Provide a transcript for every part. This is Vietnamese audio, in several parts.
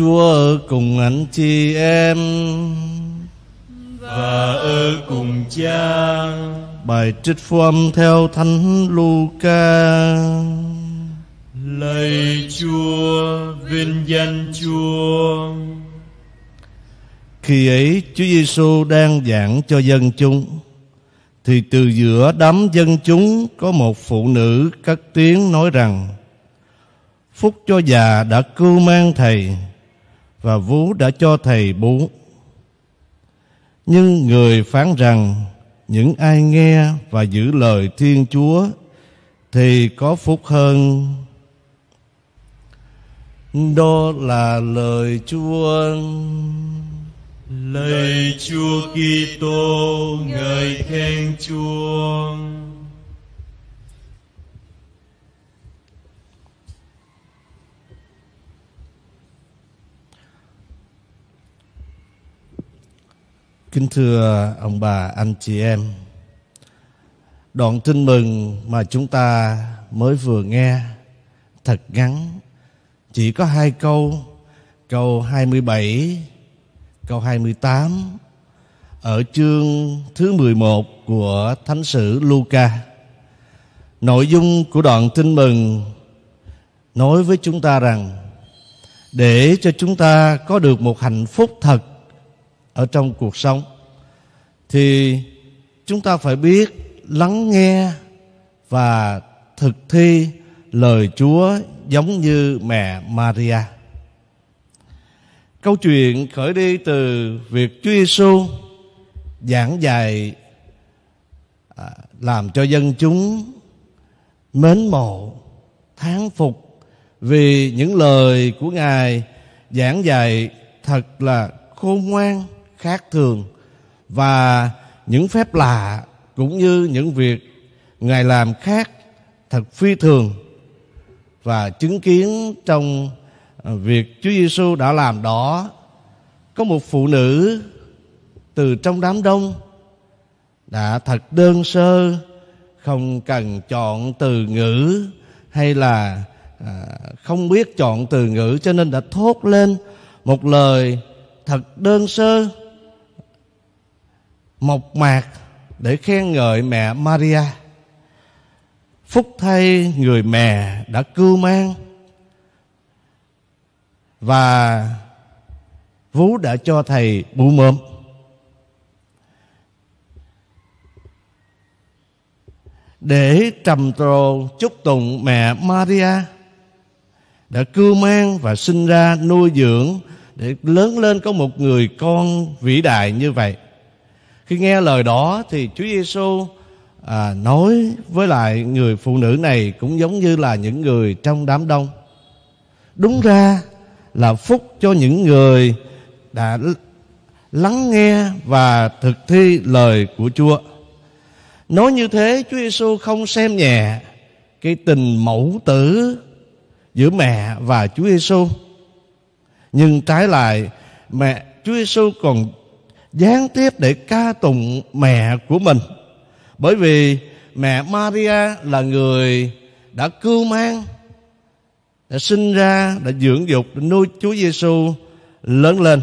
Chúa ở cùng anh chị em và ở cùng Cha. Bài trích phu âm theo Thánh Luca. Lạy Chúa, vinh danh Chúa. Khi ấy Chúa Giêsu đang giảng cho dân chúng thì từ giữa đám dân chúng có một phụ nữ cất tiếng nói rằng Phúc cho già đã cưu mang thầy và vú đã cho thầy bú nhưng người phán rằng những ai nghe và giữ lời thiên chúa thì có phúc hơn đó là lời chúa lời chúa kitô ngợi khen chúa Kính thưa ông bà, anh chị em Đoạn tin mừng mà chúng ta mới vừa nghe Thật ngắn Chỉ có hai câu Câu 27 Câu 28 Ở chương thứ 11 của Thánh sử Luca Nội dung của đoạn tin mừng Nói với chúng ta rằng Để cho chúng ta có được một hạnh phúc thật ở trong cuộc sống thì chúng ta phải biết lắng nghe và thực thi lời Chúa giống như mẹ Maria. Câu chuyện khởi đi từ việc Chúa Giêsu giảng dạy à, làm cho dân chúng mến mộ, thán phục vì những lời của Ngài giảng dạy thật là khôn ngoan khác thường và những phép lạ cũng như những việc ngài làm khác thật phi thường và chứng kiến trong à, việc Chúa Giêsu đã làm đó có một phụ nữ từ trong đám đông đã thật đơn sơ không cần chọn từ ngữ hay là à, không biết chọn từ ngữ cho nên đã thốt lên một lời thật đơn sơ mộc mạc để khen ngợi mẹ Maria. Phúc thay người mẹ đã cưu mang và vú đã cho thầy bụ mồm. Để trầm trồ chúc tụng mẹ Maria đã cưu mang và sinh ra nuôi dưỡng để lớn lên có một người con vĩ đại như vậy khi nghe lời đó thì Chúa Giêsu à, nói với lại người phụ nữ này cũng giống như là những người trong đám đông đúng ra là phúc cho những người đã lắng nghe và thực thi lời của Chúa nói như thế Chúa Giêsu không xem nhẹ cái tình mẫu tử giữa mẹ và Chúa Giêsu nhưng trái lại mẹ Chúa Giêsu còn gián tiếp để ca tụng mẹ của mình bởi vì mẹ Maria là người đã cưu mang đã sinh ra đã dưỡng dục đã nuôi Chúa Giêsu lớn lên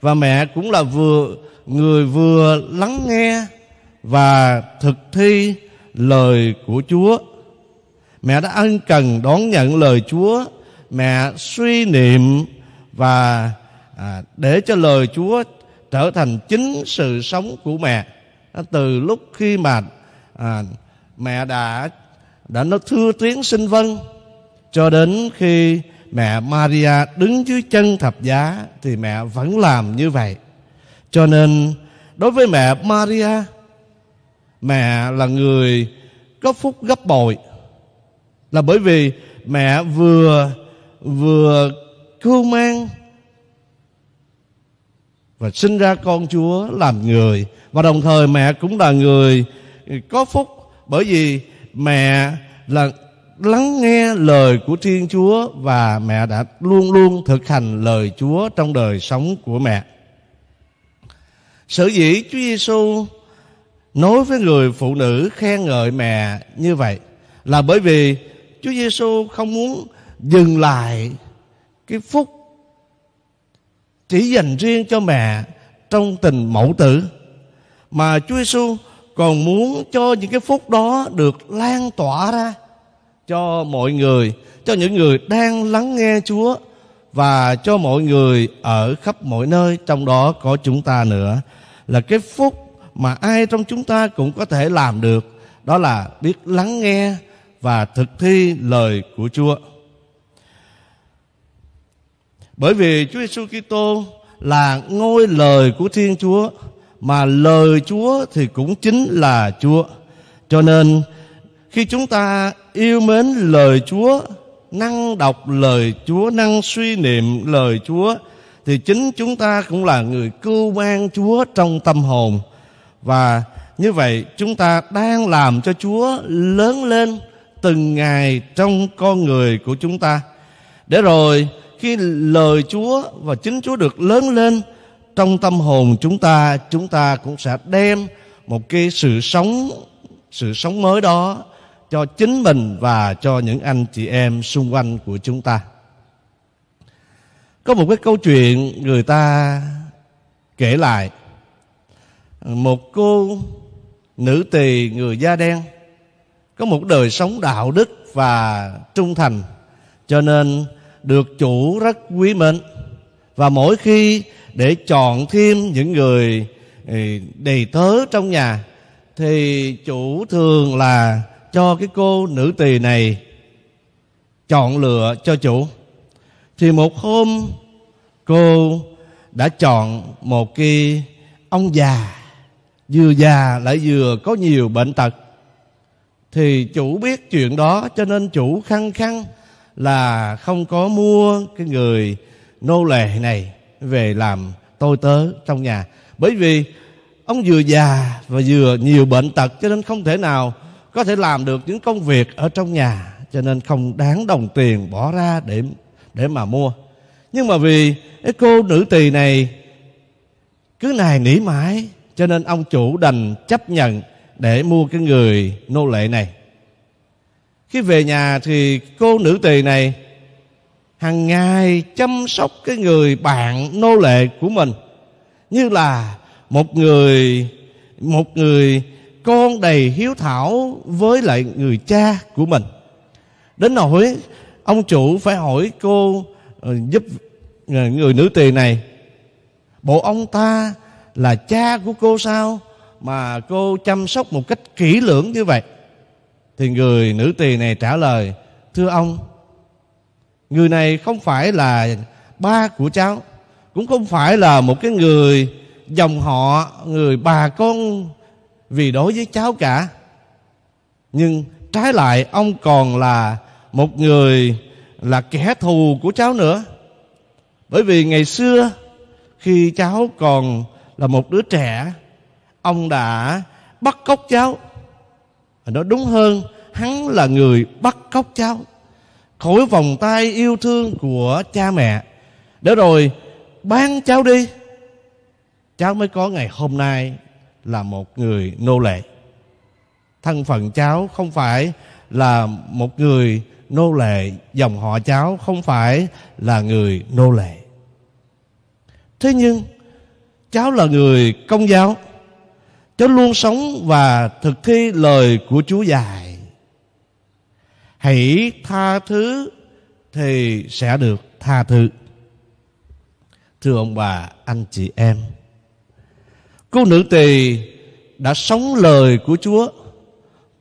và mẹ cũng là vừa người vừa lắng nghe và thực thi lời của Chúa mẹ đã ân cần đón nhận lời Chúa mẹ suy niệm và à, để cho lời Chúa trở thành chính sự sống của mẹ từ lúc khi mà à, mẹ đã đã nó thưa tiếng sinh vân cho đến khi mẹ Maria đứng dưới chân thập giá thì mẹ vẫn làm như vậy cho nên đối với mẹ Maria mẹ là người có phúc gấp bội là bởi vì mẹ vừa vừa cưu mang và sinh ra con Chúa làm người và đồng thời mẹ cũng là người có phúc bởi vì mẹ là lắng nghe lời của Thiên Chúa và mẹ đã luôn luôn thực hành lời Chúa trong đời sống của mẹ. Sở dĩ Chúa Giêsu nói với người phụ nữ khen ngợi mẹ như vậy là bởi vì Chúa Giêsu không muốn dừng lại cái phúc chỉ dành riêng cho mẹ trong tình mẫu tử mà Chúa Giêsu còn muốn cho những cái phúc đó được lan tỏa ra cho mọi người, cho những người đang lắng nghe Chúa và cho mọi người ở khắp mọi nơi trong đó có chúng ta nữa là cái phúc mà ai trong chúng ta cũng có thể làm được đó là biết lắng nghe và thực thi lời của Chúa. Bởi vì Chúa Giêsu Kitô là ngôi lời của Thiên Chúa mà lời Chúa thì cũng chính là Chúa. Cho nên khi chúng ta yêu mến lời Chúa, năng đọc lời Chúa, năng suy niệm lời Chúa thì chính chúng ta cũng là người cưu mang Chúa trong tâm hồn và như vậy chúng ta đang làm cho Chúa lớn lên từng ngày trong con người của chúng ta. Để rồi khi lời Chúa và chính Chúa được lớn lên trong tâm hồn chúng ta chúng ta cũng sẽ đem một cái sự sống sự sống mới đó cho chính mình và cho những anh chị em xung quanh của chúng ta có một cái câu chuyện người ta kể lại một cô nữ tỳ người da đen có một đời sống đạo đức và trung thành cho nên được chủ rất quý mến và mỗi khi để chọn thêm những người ừ, đầy tớ trong nhà thì chủ thường là cho cái cô nữ tỳ này chọn lựa cho chủ thì một hôm cô đã chọn một cái ông già vừa già lại vừa có nhiều bệnh tật thì chủ biết chuyện đó cho nên chủ khăng khăng là không có mua cái người nô lệ này về làm tôi tớ trong nhà bởi vì ông vừa già và vừa nhiều bệnh tật cho nên không thể nào có thể làm được những công việc ở trong nhà cho nên không đáng đồng tiền bỏ ra để để mà mua nhưng mà vì cái cô nữ tỳ này cứ này nỉ mãi cho nên ông chủ đành chấp nhận để mua cái người nô lệ này khi về nhà thì cô nữ tỳ này hàng ngày chăm sóc cái người bạn nô lệ của mình như là một người một người con đầy hiếu thảo với lại người cha của mình đến nỗi ông chủ phải hỏi cô ờ, giúp ờ, người nữ tỳ này bộ ông ta là cha của cô sao mà cô chăm sóc một cách kỹ lưỡng như vậy thì người nữ tỳ này trả lời thưa ông người này không phải là ba của cháu cũng không phải là một cái người dòng họ người bà con vì đối với cháu cả nhưng trái lại ông còn là một người là kẻ thù của cháu nữa bởi vì ngày xưa khi cháu còn là một đứa trẻ ông đã bắt cóc cháu nói đúng hơn hắn là người bắt cóc cháu khỏi vòng tay yêu thương của cha mẹ để rồi bán cháu đi cháu mới có ngày hôm nay là một người nô lệ thân phận cháu không phải là một người nô lệ dòng họ cháu không phải là người nô lệ thế nhưng cháu là người công giáo Cháu luôn sống và thực thi lời của Chúa dạy Hãy tha thứ thì sẽ được tha thứ Thưa ông bà, anh chị em Cô nữ tỳ đã sống lời của Chúa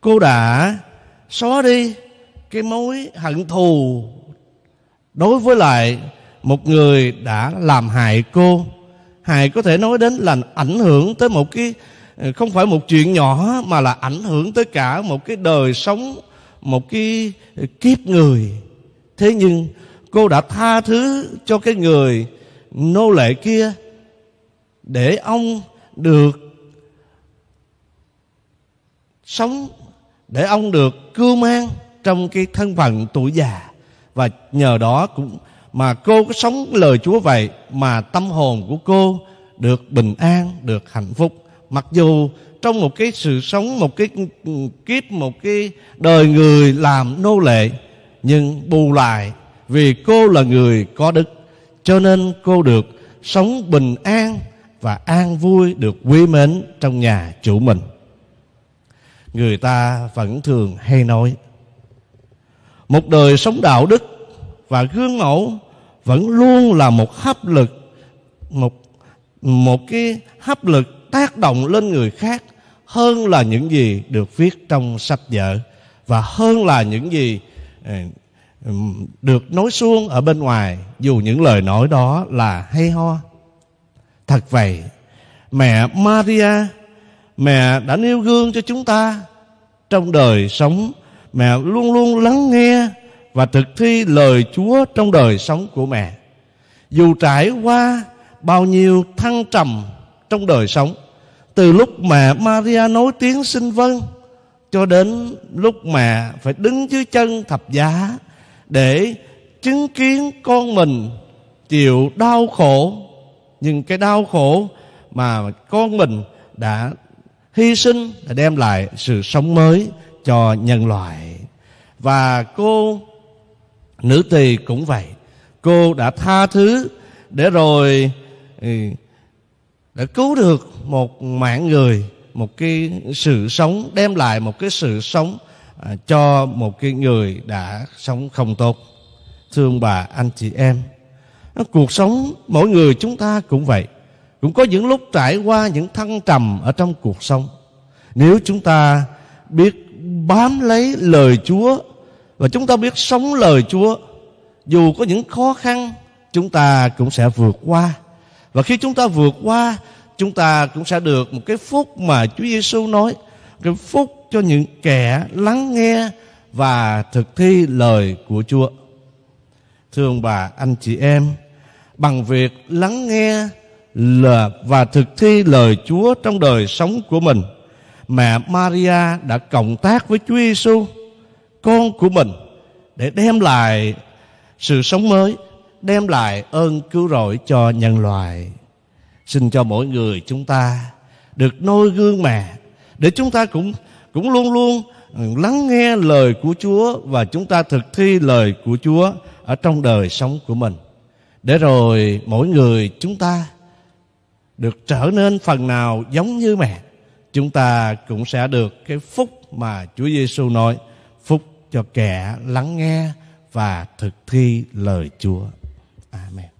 Cô đã xóa đi cái mối hận thù Đối với lại một người đã làm hại cô Hại có thể nói đến là ảnh hưởng tới một cái Ờ, không phải một chuyện nhỏ mà là ảnh hưởng tới cả một cái đời sống một cái ờ, kiếp người thế nhưng cô đã tha thứ cho cái người nô lệ kia để ông được sống để ông được cưu mang trong cái thân phận tuổi già và nhờ đó cũng mà cô có sống lời Chúa vậy mà tâm hồn của cô được bình an, được hạnh phúc mặc dù trong một cái sự sống một cái kiếp một cái đời người làm nô lệ nhưng bù lại vì cô là người có đức cho nên cô được sống bình an và an vui được quý mến trong nhà chủ mình người ta vẫn thường hay nói một đời sống đạo đức và gương mẫu vẫn luôn là một hấp lực một một cái hấp lực tác động lên người khác hơn là những gì được viết trong sách vở và hơn là những gì ờ, được nói suông ở bên ngoài dù những lời nói đó là hay ho thật vậy mẹ maria mẹ đã nêu gương cho chúng ta trong đời sống mẹ luôn luôn lắng nghe và thực thi lời chúa trong đời sống của mẹ dù trải qua bao nhiêu thăng trầm trong đời sống từ lúc mẹ Maria nói tiếng xin vâng cho đến lúc mẹ phải đứng dưới chân thập giá để chứng kiến con mình chịu đau khổ nhưng cái đau khổ mà con mình đã hy sinh đã đem lại sự sống mới cho nhân loại và cô nữ tỳ cũng vậy cô đã tha thứ để rồi ừ, đã cứu được một mạng người một cái sự sống đem lại một cái sự sống à, cho một cái người đã sống không tốt thương bà anh chị em cuộc sống mỗi người chúng ta cũng vậy cũng có những lúc trải qua những thăng trầm ở trong cuộc sống nếu chúng ta biết bám lấy lời chúa và chúng ta biết sống lời chúa dù có những khó khăn chúng ta cũng sẽ vượt qua và khi chúng ta vượt qua chúng ta cũng sẽ được một cái phúc mà Chúa Giêsu nói cái phúc cho những kẻ lắng nghe và thực thi lời của Chúa thưa ông bà anh chị em bằng việc lắng nghe là và thực thi lời Chúa trong đời sống của mình mẹ Maria đã cộng tác với Chúa Giêsu con của mình để đem lại sự sống mới đem lại ơn cứu rỗi cho nhân loại xin cho mỗi người chúng ta được noi gương mẹ để chúng ta cũng cũng luôn luôn lắng nghe lời của Chúa và chúng ta thực thi lời của Chúa ở trong đời sống của mình để rồi mỗi người chúng ta được trở nên phần nào giống như mẹ chúng ta cũng sẽ được cái phúc mà Chúa Giêsu nói phúc cho kẻ lắng nghe và thực thi lời Chúa 啊，没。